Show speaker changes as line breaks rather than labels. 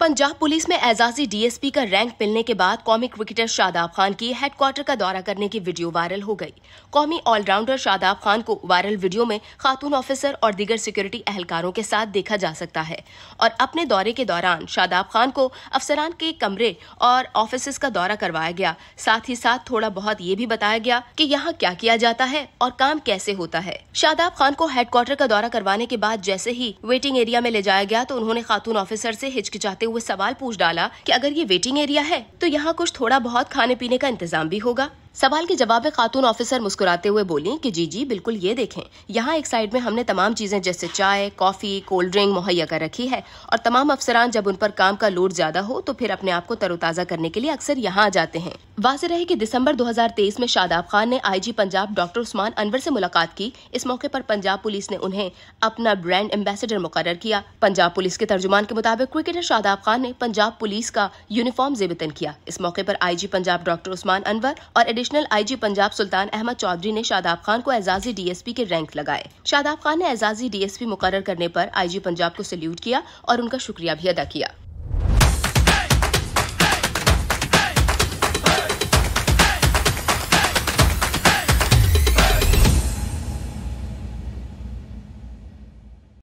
Punjab police में एजाजी DSP का rank मिलने के बाद कौमी क्रिकेटर शादाब खान की हेडक्वार्टर का दौरा करने की वीडियो वायरल हो गई कौमी ऑलराउंडर शादाब खान को वायरल वीडियो में खातून ऑफिसर और दीगर सिक्योरिटी एहलकारों के साथ देखा जा सकता है और अपने दौरे के दौरान शादाब खान को अफसरान के कमरे और ऑफिस का दौरा करवाया गया साथ ही साथ थोड़ा बहुत ये भी बताया गया कि यहाँ क्या किया जाता है और काम कैसे होता है शादाब खान को हेडक्वार्टर का दौरा करवाने के बाद जैसे ही वेटिंग एरिया में ले जाया गया तो उन्होंने खातून ऑफिसर ऐसी हिचकिचाते हुए सवाल पूछ डाला कि अगर ये वेटिंग एरिया है तो यहाँ कुछ थोड़ा बहुत खाने पीने का इंतजाम भी होगा सवाल के जवाब में खातून ऑफिसर मुस्कुराते हुए बोली कि जी जी बिल्कुल ये देखें यहाँ एक साइड में हमने तमाम चीज़ें जैसे चाय कॉफ़ी कोल्ड ड्रिंक मुहैया कर रखी है और तमाम अफसरान जब उन पर काम का लोड ज़्यादा हो तो फिर अपने आप को तरोताज़ा करने के लिए अक्सर यहाँ आ जाते हैं वाज रहे कि दिसंबर 2023 में शादाब खान ने आईजी पंजाब डॉक्टर उस्मान अनवर से मुलाकात की इस मौके पर पंजाब पुलिस ने उन्हें अपना ब्रांड एम्बेसडर मुकर किया पंजाब पुलिस के तर्जुमान के मुताबिक क्रिकेटर शादाब खान ने पंजाब पुलिस का यूनिफॉर्म जेबतन किया इस मौके पर आईजी पंजाब डॉक्टर उस्मान अनवर और addition additional IG Punjab Sultan Ahmed Chaudhry ने शादाब खान को एजाजी डीएसपी के रैंक लगाए शादाब खान ने एजाजी डीएसपी मुकर करने पर आईजी पंजाब को सल्यूट किया और उनका शुक्रिया भी अदा किया